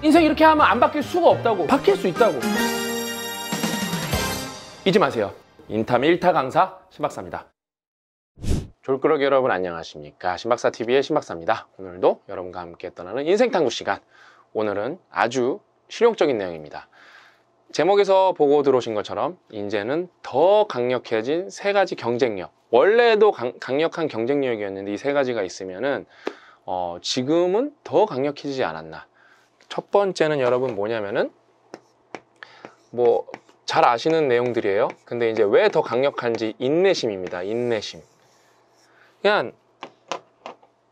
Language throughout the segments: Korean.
인생 이렇게 하면 안 바뀔 수가 없다고 바뀔 수 있다고 잊지 마세요 인탐 1타 강사 신박사입니다 졸끄러기 여러분 안녕하십니까 신박사TV의 신박사입니다 오늘도 여러분과 함께 떠나는 인생탐구 시간 오늘은 아주 실용적인 내용입니다 제목에서 보고 들어오신 것처럼 이제는 더 강력해진 세 가지 경쟁력 원래도 강, 력한 경쟁력이었는데 이 세 가지가 있으면은 어, 지금은 더 강력해지지 않았나 첫 번째는 여러분 뭐냐면은 뭐 잘 아시는 내용들이에요. 근데 이제 왜 더 강력한지 인내심입니다. 인내심. 그냥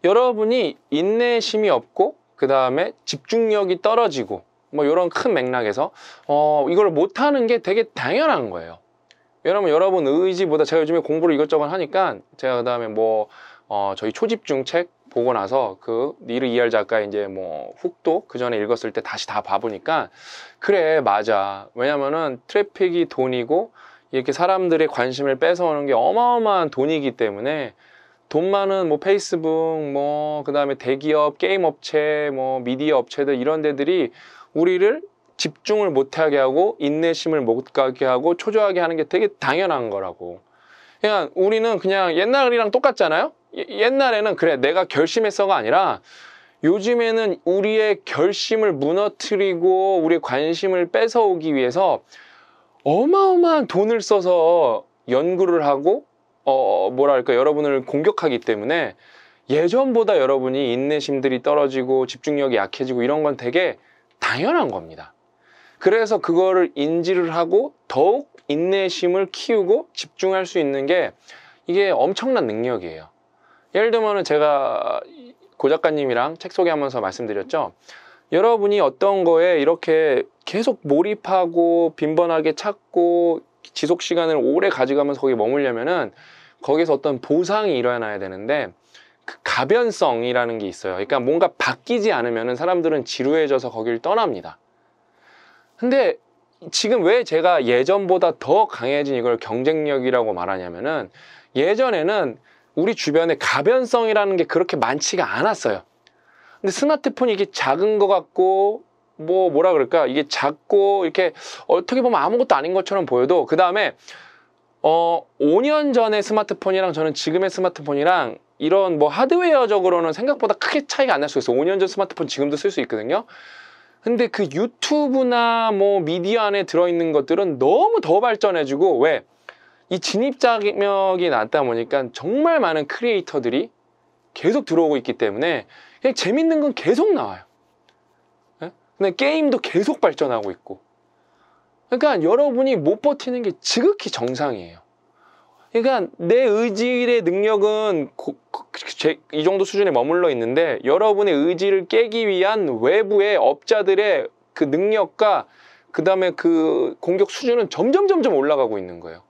여러분이 인내심이 없고 그 다음에 집중력이 떨어지고 뭐 이런 큰 맥락에서 어 이걸 못하는 게 되게 당연한 거예요. 여러분 여러분 의지보다 제가 요즘에 공부를 이것저것 하니까 제가 그 다음에 뭐 어, 저희 초집중 책 보고 나서 그 니르 이알 작가 이제 뭐 훅도 그 전에 읽었을 때 다시 다 봐보니까 그래 맞아 왜냐면은 트래픽이 돈이고 이렇게 사람들의 관심을 뺏어오는 게 어마어마한 돈이기 때문에 돈 많은 뭐 페이스북 뭐 그다음에 대기업 게임 업체 뭐 미디어 업체들 이런 데들이 우리를 집중을 못하게 하고 인내심을 못 가게 하고 초조하게 하는 게 되게 당연한 거라고 그냥 우리는 그냥 옛날이랑 똑같잖아요 예, 옛날에는 그래 내가 결심했어가 아니라 요즘에는 우리의 결심을 무너뜨리고 우리의 관심을 뺏어오기 위해서 어마어마한 돈을 써서 연구를 하고 어 뭐랄까 여러분을 공격하기 때문에 예전보다 여러분이 인내심들이 떨어지고 집중력이 약해지고 이런 건 되게 당연한 겁니다. 그래서 그거를 인지를 하고 더욱 인내심을 키우고 집중할 수 있는 게 이게 엄청난 능력이에요. 예를 들면 제가 고 작가님이랑 책 소개하면서 말씀드렸죠. 여러분이 어떤 거에 이렇게 계속 몰입하고 빈번하게 찾고 지속 시간을 오래 가져가면서 거기 머물려면은 거기서 어떤 보상이 일어나야 되는데 그 가변성이라는 게 있어요. 그러니까 뭔가 바뀌지 않으면 사람들은 지루해져서 거기를 떠납니다. 근데 지금 왜 제가 예전보다 더 강해진 이걸 경쟁력이라고 말하냐면은 예전에는 우리 주변에 가변성이라는 게 그렇게 많지가 않았어요. 근데 스마트폰이 이게 작은 것 같고 뭐 뭐라 그럴까 이게 작고 이렇게 어떻게 보면 아무것도 아닌 것처럼 보여도 그 다음에 어 5년 전에 스마트폰이랑 저는 지금의 스마트폰이랑 이런 뭐 하드웨어적으로는 생각보다 크게 차이가 안 날 수 있어요. 5년 전 스마트폰 지금도 쓸 수 있거든요. 근데 그 유튜브나 뭐 미디어 안에 들어있는 것들은 너무 더 발전해주고 왜이 진입 장벽이 낮다 보니까 정말 많은 크리에이터들이 계속 들어오고 있기 때문에 그냥 재밌는 건 계속 나와요. 예? 근데 게임도 계속 발전하고 있고. 그러니까 여러분이 못 버티는 게 지극히 정상이에요. 그러니까 내 의지의 능력은 이 정도 수준에 머물러 있는데 여러분의 의지를 깨기 위한 외부의 업자들의 그 능력과 그 다음에 그 공격 수준은 점점 점점 올라가고 있는 거예요.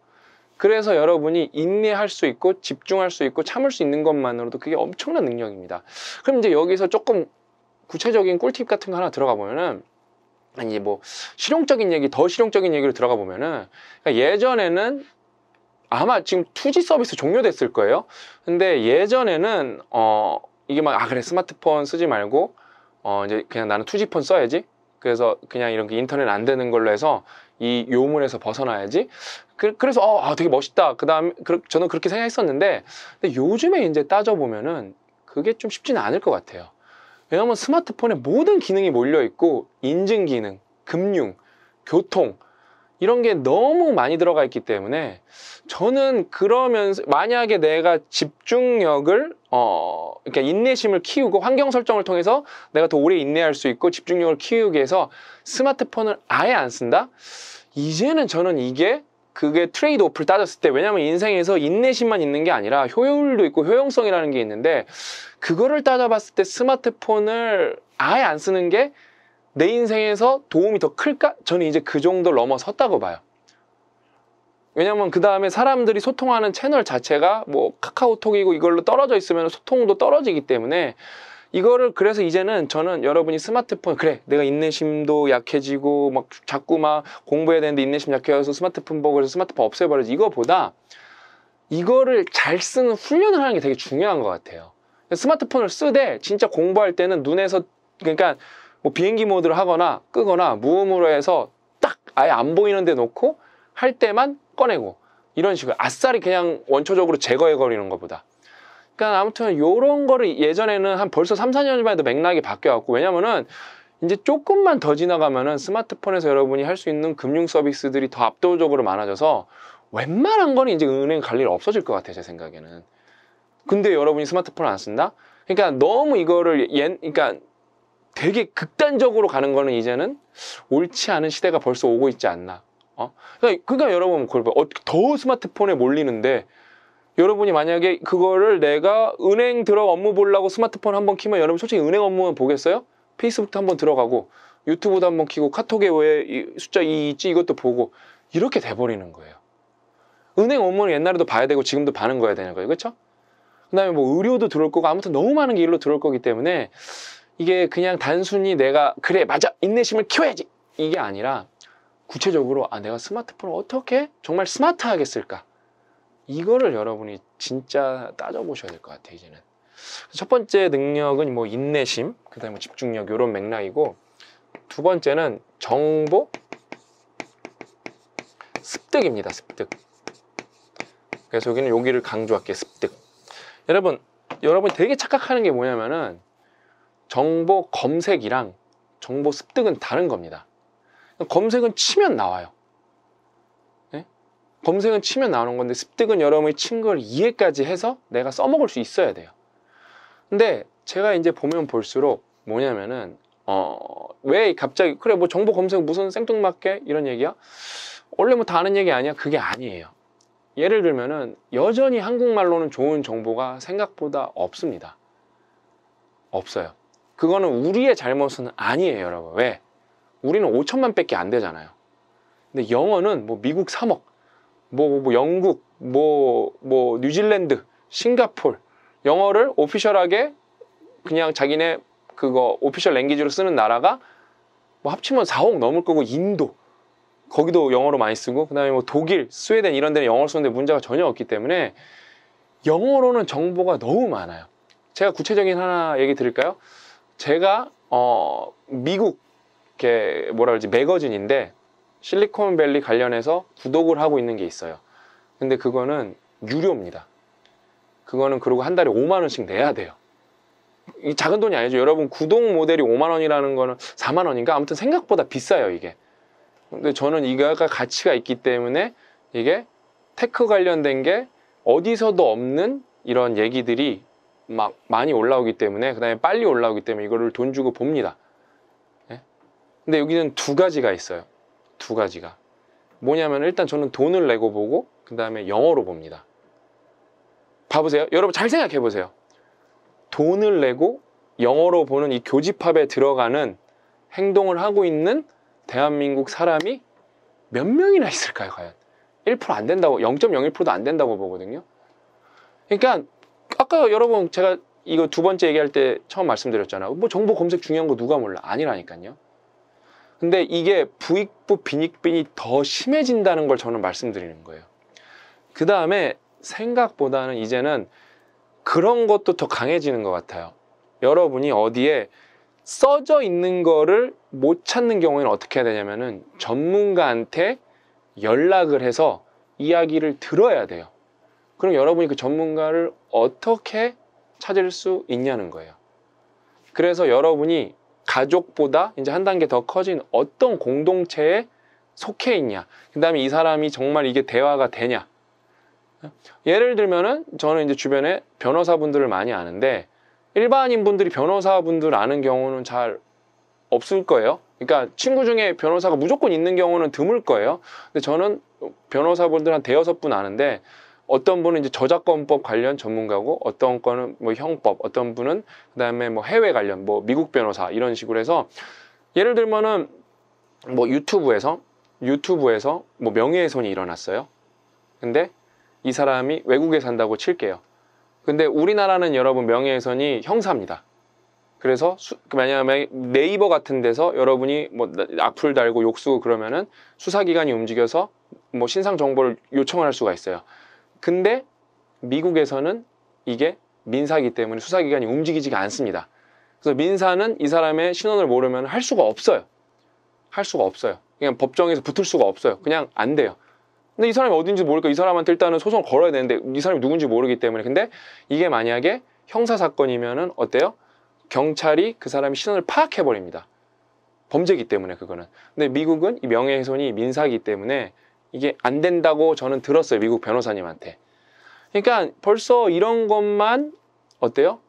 그래서 여러분이 인내할 수 있고 집중할 수 있고 참을 수 있는 것만으로도 그게 엄청난 능력입니다. 그럼 이제 여기서 조금 구체적인 꿀팁 같은 거 하나 들어가 보면은 아니 뭐 실용적인 얘기 더 실용적인 얘기로 들어가 보면은 그러니까 예전에는 아마 지금 투지 서비스 종료됐을 거예요. 근데 예전에는 어 이게 막 아 그래 스마트폰 쓰지 말고 어 이제 그냥 나는 투지폰 써야지. 그래서 그냥 이런 게 인터넷 안 되는 걸로 해서 이 요물에서 벗어나야지. 그, 래서 어, 아, 되게 멋있다. 그다음 그, 저는 그렇게 생각했었는데 근데 요즘에 이제 따져 보면은 그게 좀 쉽지는 않을 것 같아요. 왜냐하면 스마트폰에 모든 기능이 몰려 있고 인증 기능, 금융, 교통 이런 게 너무 많이 들어가 있기 때문에 저는 그러면서 만약에 내가 집중력을 어 그러니까 인내심을 키우고 환경 설정을 통해서 내가 더 오래 인내할 수 있고 집중력을 키우기 위해서 스마트폰을 아예 안 쓴다? 이제는 저는 이게 그게 트레이드 오프를 따졌을 때 왜냐하면 인생에서 인내심만 있는 게 아니라 효율도 있고 효용성이라는 게 있는데 그거를 따져봤을 때 스마트폰을 아예 안 쓰는 게내 인생에서 도움이 더 클까? 저는 이제 그 정도 넘어섰다고 봐요. 왜냐면 그 다음에 사람들이 소통하는 채널 자체가 뭐 카카오톡이고 이걸로 떨어져 있으면 소통도 떨어지기 때문에 이거를 그래서 이제는 저는 여러분이 스마트폰 그래 내가 인내심도 약해지고 막 자꾸 막 공부해야 되는데 인내심 약해져서 스마트폰 보고 그서 스마트폰 없애버려지 이거보다 이거를 잘 쓰는 훈련을 하는 게 되게 중요한 것 같아요 스마트폰을 쓰되 진짜 공부할 때는 눈에서 그러니까 뭐 비행기 모드를 하거나 끄거나 무음으로 해서 딱 아예 안 보이는 데 놓고 할 때만 꺼내고 이런 식으로 아싸리 그냥 원초적으로 제거해 버리는 것보다 그러니까 아무튼 이런 거를 예전에는 한 벌써 3, 4년 전만 해도 맥락이 바뀌어갖고 왜냐면은 이제 조금만 더 지나가면은 스마트폰에서 여러분이 할 수 있는 금융 서비스들이 더 압도적으로 많아져서 웬만한 거는 이제 은행 갈 일 없어질 것 같아요 제 생각에는 근데 여러분이 스마트폰안 쓴다? 그러니까 너무 이거를 옛, 그러니까 되게 극단적으로 가는 거는 이제는 옳지 않은 시대가 벌써 오고 있지 않나. 어? 그러니까, 그러니까 여러분 그걸 봐요. 어, 더 스마트폰에 몰리는데 여러분이 만약에 그거를 내가 은행 들어 업무 보려고 스마트폰 한번 키면 여러분 솔직히 은행 업무만 보겠어요? 페이스북도 한번 들어가고 유튜브도 한번 키고 카톡에 왜 숫자 이 있지 이것도 보고 이렇게 돼버리는 거예요. 은행 업무는 옛날에도 봐야 되고 지금도 봐는 거야 되는 거예요. 그렇죠? 그 다음에 뭐 의료도 들어올 거고 아무튼 너무 많은 길로 들어올 거기 때문에 이게 그냥 단순히 내가 그래 맞아 인내심을 키워야지 이게 아니라 구체적으로 아 내가 스마트폰을 어떻게 정말 스마트하게 쓸까 이거를 여러분이 진짜 따져보셔야 될 것 같아요 이제는 첫 번째 능력은 뭐 인내심 그다음에 뭐 집중력 이런 맥락이고 두 번째는 정보 습득입니다 습득 그래서 여기는 여기를 강조할게요 습득 여러분 여러분 되게 착각하는 게 뭐냐면은 정보 검색이랑 정보 습득은 다른 겁니다. 검색은 치면 나와요. 네? 검색은 치면 나오는 건데 습득은 여러분이 친 걸 이해까지 해서 내가 써먹을 수 있어야 돼요. 근데 제가 이제 보면 볼수록 뭐냐면은 어, 왜 갑자기 그래 뭐 정보 검색 무슨 생뚱맞게 이런 얘기야? 원래 뭐 다 아는 얘기 아니야? 그게 아니에요. 예를 들면은 여전히 한국말로는 좋은 정보가 생각보다 없습니다. 없어요. 그거는 우리의 잘못은 아니에요 여러분 왜? 우리는 5천만 밖에 안 되잖아요 근데 영어는 뭐 미국 3억 뭐, 뭐, 뭐 영국 뭐, 뭐 뉴질랜드 싱가폴 영어를 오피셜하게 그냥 자기네 그거 오피셜 랭귀지로 쓰는 나라가 뭐 합치면 4억 넘을 거고 인도 거기도 영어로 많이 쓰고 그다음에 뭐 독일, 스웨덴 이런 데는 영어를 쓰는데 문제가 전혀 없기 때문에 영어로는 정보가 너무 많아요. 제가 구체적인 하나 얘기 드릴까요? 제가 어 미국 게 뭐라 그러지 매거진인데 실리콘밸리 관련해서 구독을 하고 있는 게 있어요. 근데 그거는 유료입니다. 그거는 그리고 한 달에 5만 원씩 내야 돼요. 이 작은 돈이 아니죠. 여러분 구독 모델이 5만 원이라는 거는 4만 원인가 아무튼 생각보다 비싸요 이게. 근데 저는 이거가 가치가 있기 때문에 이게 테크 관련된 게 어디서도 없는 이런 얘기들이 막 많이 올라오기 때문에 그 다음에 빨리 올라오기 때문에 이거를 돈 주고 봅니다 예? 근데 여기는 두 가지가 있어요 두 가지가 뭐냐면 일단 저는 돈을 내고 보고 그 다음에 영어로 봅니다 봐보세요 여러분 잘 생각해 보세요 돈을 내고 영어로 보는 이 교집합에 들어가는 행동을 하고 있는 대한민국 사람이 몇 명이나 있을까요 과연 1%안 된다고 0.01%도 안 된다고 보거든요 그러니까 아까 여러분 제가 이거 두 번째 얘기할 때 처음 말씀드렸잖아. 요뭐 정보 검색 중요한 거 누가 몰라? 아니라니까요. 근데 이게 부익부 빈익빈이 더 심해진다는 걸 저는 말씀드리는 거예요. 그 다음에 생각보다는 이제는 그런 것도 더 강해지는 것 같아요. 여러분이 어디에 써져 있는 거를 못 찾는 경우에는 어떻게 해야 되냐면은 전문가한테 연락을 해서 이야기를 들어야 돼요. 그럼 여러분이 그 전문가를 어떻게 찾을 수 있냐는 거예요. 그래서 여러분이 가족보다 이제 한 단계 더 커진 어떤 공동체에 속해 있냐. 그 다음에 이 사람이 정말 이게 대화가 되냐. 예를 들면은 저는 이제 주변에 변호사분들을 많이 아는데 일반인 분들이 변호사분들 아는 경우는 잘 없을 거예요. 그러니까 친구 중에 변호사가 무조건 있는 경우는 드물 거예요. 근데 저는 변호사분들 한 대여섯 분 아는데 어떤 분은 이제 저작권법 관련 전문가고 어떤 거는 뭐 형법 어떤 분은 그다음에 뭐 해외 관련 뭐 미국 변호사 이런 식으로 해서 예를 들면은 뭐 유튜브에서 유튜브에서 뭐 명예훼손이 일어났어요 근데 이 사람이 외국에 산다고 칠게요 근데 우리나라는 여러분 명예훼손이 형사입니다 그래서 만약에 네이버 같은 데서 여러분이 뭐 악플 달고 욕쓰고 그러면은 수사기관이 움직여서 뭐 신상 정보를 요청할 수가 있어요 근데 미국에서는 이게 민사기 때문에 수사기관이 움직이지가 않습니다. 그래서 민사는 이 사람의 신원을 모르면 할 수가 없어요. 할 수가 없어요. 그냥 법정에서 붙을 수가 없어요. 그냥 안 돼요. 근데 이 사람이 어딘지 모르니까 이 사람한테 일단은 소송을 걸어야 되는데 이 사람이 누군지 모르기 때문에 근데 이게 만약에 형사 사건이면은 어때요? 경찰이 그 사람이 신원을 파악해 버립니다. 범죄기 때문에 그거는. 근데 미국은 명예훼손이 민사기 때문에 이게 안 된다고 저는 들었어요. 미국 변호사님한테. 그러니까 벌써 이런 것만 어때요?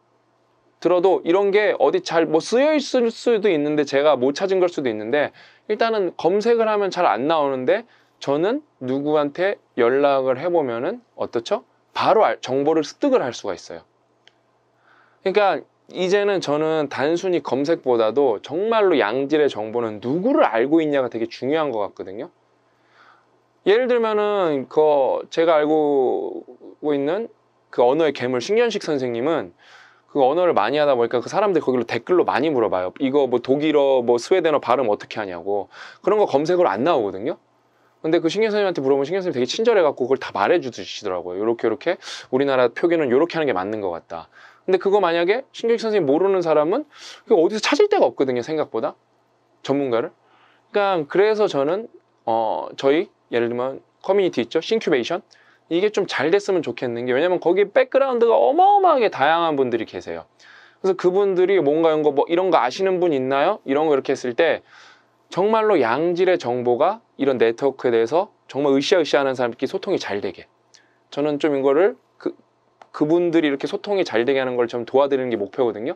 들어도 이런 게 어디 잘 뭐 쓰여 있을 수도 있는데 제가 못 찾은 걸 수도 있는데 일단은 검색을 하면 잘 안 나오는데 저는 누구한테 연락을 해보면은 어떻죠? 바로 정보를 습득을 할 수가 있어요. 그러니까 이제는 저는 단순히 검색보다도 정말로 양질의 정보는 누구를 알고 있냐가 되게 중요한 것 같거든요. 예를 들면은 그 제가 알고 있는 그 언어의 괴물 신견식 선생님은 그 언어를 많이 하다 보니까 그 사람들 거기로 댓글로 많이 물어봐요. 이거 뭐 독일어, 뭐 스웨덴어 발음 어떻게 하냐고 그런 거 검색으로 안 나오거든요. 근데 그 신경 선생님한테 물어보면 신경 선생님 되게 친절해갖고 그걸 다 말해주시더라고요. 이렇게 이렇게 우리나라 표기는 이렇게 하는 게 맞는 것 같다. 근데 그거 만약에 신경 선생님 모르는 사람은 어디서 찾을 데가 없거든요. 생각보다 전문가를. 그러니까 그래서 저는 어 저희 예를 들면 커뮤니티 있죠? 싱큐베이션? 이게 좀 잘 됐으면 좋겠는 게 왜냐면 거기 백그라운드가 어마어마하게 다양한 분들이 계세요. 그래서 그분들이 뭔가 이런 거, 뭐 이런 거 아시는 분 있나요? 이런 거 이렇게 했을 때 정말로 양질의 정보가 이런 네트워크에 대해서 정말 으쌰으쌰 하는 사람끼리 소통이 잘 되게. 저는 좀 이거를 그, 그분들이 이렇게 소통이 잘 되게 하는 걸 좀 도와드리는 게 목표거든요.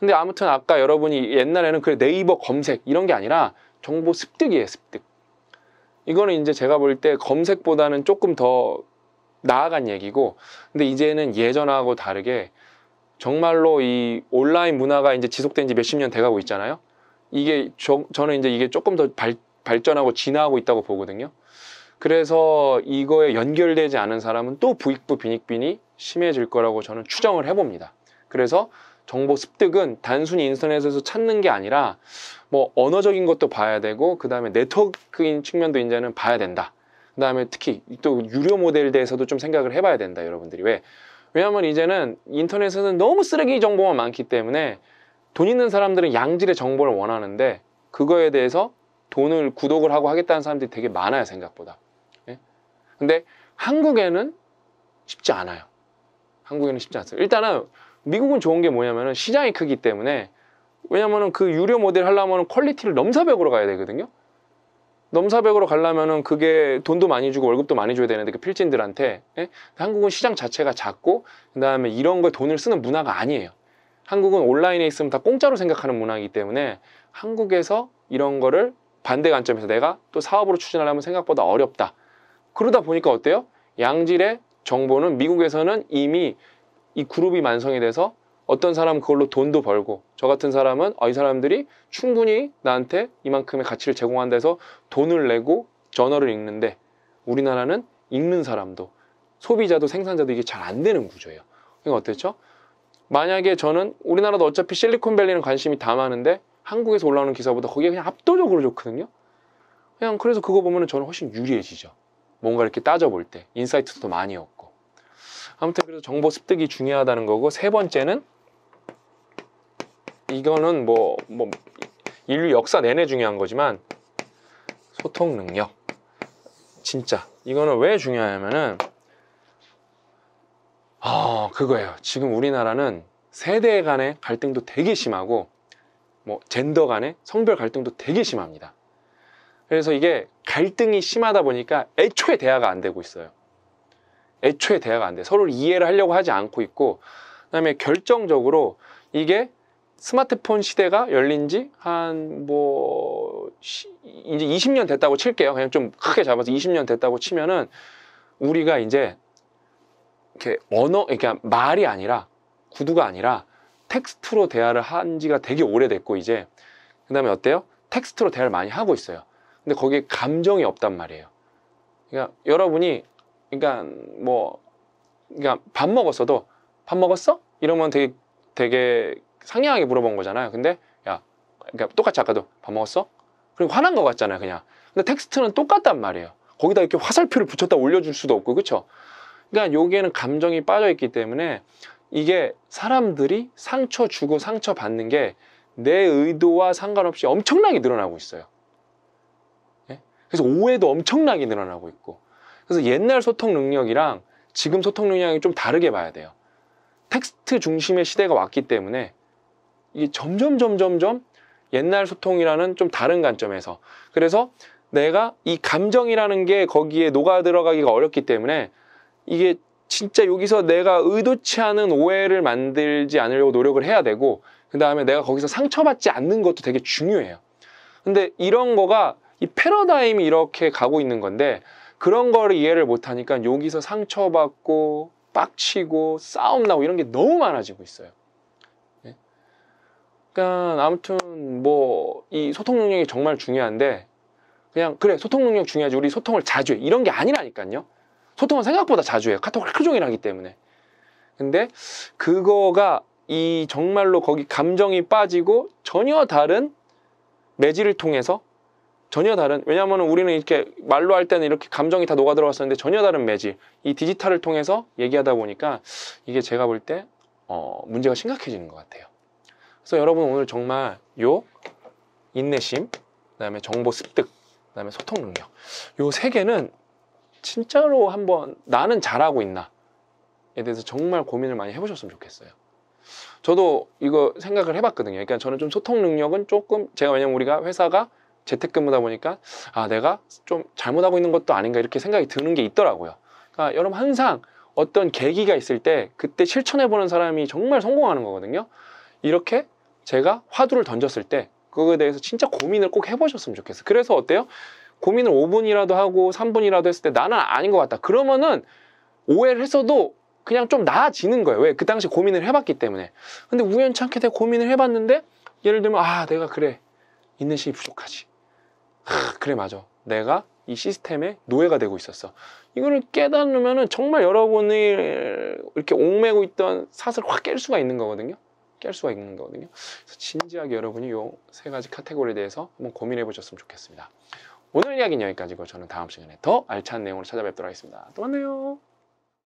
근데 아무튼 아까 여러분이 옛날에는 그 네이버 검색 이런 게 아니라 정보 습득이에요, 습득. 이거는 이제 제가 볼 때 검색보다는 조금 더 나아간 얘기고 근데 이제는 예전하고 다르게 정말로 이 온라인 문화가 이제 지속된 지 몇 십 년 돼가고 있잖아요. 이게 저, 는 이제 이게 조금 더 발, 발전하고 진화하고 있다고 보거든요. 그래서 이거에 연결되지 않은 사람은 또 부익부 빈익빈이 심해질 거라고 저는 추정을 해봅니다. 그래서 정보 습득은 단순히 인터넷에서 찾는 게 아니라 뭐 언어적인 것도 봐야 되고 그 다음에 네트워크인 측면도 이제는 봐야 된다. 그 다음에 특히 또 유료 모델에 대해서도 좀 생각을 해봐야 된다 여러분들이 왜? 왜냐하면 이제는 인터넷에는 서 너무 쓰레기 정보만 많기 때문에 돈 있는 사람들은 양질의 정보를 원하는데 그거에 대해서 돈을 구독을 하고 하겠다는 사람들이 되게 많아요 생각보다 예? 근데 한국에는 쉽지 않아요 한국에는 쉽지 않습니다 일단은 미국은 좋은 게 뭐냐면은 시장이 크기 때문에 왜냐면은 그 유료 모델 하려면은 퀄리티를 넘사벽으로 가야 되거든요. 넘사벽으로 가려면은 그게 돈도 많이 주고 월급도 많이 줘야 되는데 그 필진들한테 예? 한국은 시장 자체가 작고 그다음에 이런 거에 돈을 쓰는 문화가 아니에요. 한국은 온라인에 있으면 다 공짜로 생각하는 문화이기 때문에 한국에서 이런 거를 반대 관점에서 내가 또 사업으로 추진하려면 생각보다 어렵다. 그러다 보니까 어때요? 양질의 정보는 미국에서는 이미 이 그룹이 만성이 돼서 어떤 사람은 그걸로 돈도 벌고 저 같은 사람은 어, 이 사람들이 충분히 나한테 이만큼의 가치를 제공한다 해서 돈을 내고 저널을 읽는데 우리나라는 읽는 사람도 소비자도 생산자도 이게 잘 안 되는 구조예요. 그러니까 어땠죠? 만약에 저는 우리나라도 어차피 실리콘밸리는 관심이 다 많은데 한국에서 올라오는 기사보다 거기에 그냥 압도적으로 좋거든요. 그냥 그래서 그거 보면 저는 훨씬 유리해지죠. 뭔가 이렇게 따져볼 때 인사이트도 많이 얻고 아무튼 그래서 정보 습득이 중요하다는 거고 세 번째는 이거는 뭐, 뭐 인류 역사 내내 중요한 거지만 소통 능력 진짜 이거는 왜 중요하냐면은 아 그거예요 지금 우리나라는 세대 간의 갈등도 되게 심하고 뭐 젠더 간의 성별 갈등도 되게 심합니다 그래서 이게 갈등이 심하다 보니까 애초에 대화가 안 되고 있어요 애초에 대화가 안 돼. 서로를 이해를 하려고 하지 않고 있고 그다음에 결정적으로 이게 스마트폰 시대가 열린 지 한 뭐 이제 20년 됐다고 칠게요. 그냥 좀 크게 잡아서 20년 됐다고 치면은 우리가 이제 이렇게 언어 그러니까 말이 아니라 구두가 아니라 텍스트로 대화를 한 지가 되게 오래됐고 이제 그다음에 어때요? 텍스트로 대화를 많이 하고 있어요. 근데 거기에 감정이 없단 말이에요. 그러니까 여러분이 그러니까 뭐 그러니까 밥 먹었어도 밥 먹었어? 이러면 되게 되게 상냥하게 물어본 거잖아요. 근데 야 그러니까 똑같이 아까도 밥 먹었어? 그리고 화난 거 같잖아요, 그냥. 근데 텍스트는 똑같단 말이에요. 거기다 이렇게 화살표를 붙였다 올려줄 수도 없고, 그렇죠? 그러니까 여기에는 감정이 빠져 있기 때문에 이게 사람들이 상처 주고 상처 받는 게 내 의도와 상관없이 엄청나게 늘어나고 있어요. 예? 그래서 오해도 엄청나게 늘어나고 있고 그래서 옛날 소통 능력이랑 지금 소통 능력이 좀 다르게 봐야 돼요. 텍스트 중심의 시대가 왔기 때문에 이게 점점 점점점 옛날 소통이라는 좀 다른 관점에서 그래서 내가 이 감정이라는 게 거기에 녹아 들어가기가 어렵기 때문에 이게 진짜 여기서 내가 의도치 않은 오해를 만들지 않으려고 노력을 해야 되고 그 다음에 내가 거기서 상처받지 않는 것도 되게 중요해요. 근데 이런 거가 이 패러다임이 이렇게 가고 있는 건데 그런 거를 이해를 못하니까 여기서 상처받고 빡치고 싸움 나고 이런 게 너무 많아지고 있어요. 예? 그러니까 아무튼 뭐 이 소통 능력이 정말 중요한데 그냥 그래 소통 능력 중요하지 우리 소통을 자주 해 이런 게 아니라니까요. 소통은 생각보다 자주 해요. 카톡을 하종이라기 때문에. 근데 그거가 이 정말로 거기 감정이 빠지고 전혀 다른 매질을 통해서 전혀 다른 왜냐하면 우리는 이렇게 말로 할 때는 이렇게 감정이 다 녹아 들어갔었는데 전혀 다른 매질 이 디지털을 통해서 얘기하다 보니까 이게 제가 볼때 어, 문제가 심각해지는 것 같아요 그래서 여러분 오늘 정말 요 인내심 그다음에 정보 습득 그다음에 소통 능력 요세 개는 진짜로 한번 나는 잘하고 있나에 대해서 정말 고민을 많이 해보셨으면 좋겠어요 저도 이거 생각을 해봤거든요 그러니까 저는 좀 소통 능력은 조금 제가 왜냐면 우리가 회사가 재택근무다 보니까 아 내가 좀 잘못하고 있는 것도 아닌가 이렇게 생각이 드는 게 있더라고요. 그러니까 여러분 항상 어떤 계기가 있을 때 그때 실천해 보는 사람이 정말 성공하는 거거든요. 이렇게 제가 화두를 던졌을 때 그거에 대해서 진짜 고민을 꼭 해보셨으면 좋겠어요. 그래서 어때요? 고민을 5분이라도 하고 3분이라도 했을 때 나는 아닌 것 같다. 그러면은 오해를 했어도 그냥 좀 나아지는 거예요. 왜? 그 당시 고민을 해봤기 때문에. 근데 우연찮게 내가 고민을 해봤는데 예를 들면 아 내가 그래 인내심이 부족하지. 아, 그래 맞아. 내가 이시스템에 노예가 되고 있었어. 이거를 깨달으면 정말 여러분이 이렇게 옹매고 있던 사슬을 확 깰 수가 있는 거거든요. 깰 수가 있는 거거든요. 그래서 진지하게 여러분이 이 세 가지 카테고리에 대해서 한번 고민해 보셨으면 좋겠습니다. 오늘 이야기는 여기까지고 저는 다음 시간에 더 알찬 내용으로 찾아뵙도록 하겠습니다. 또 만나요.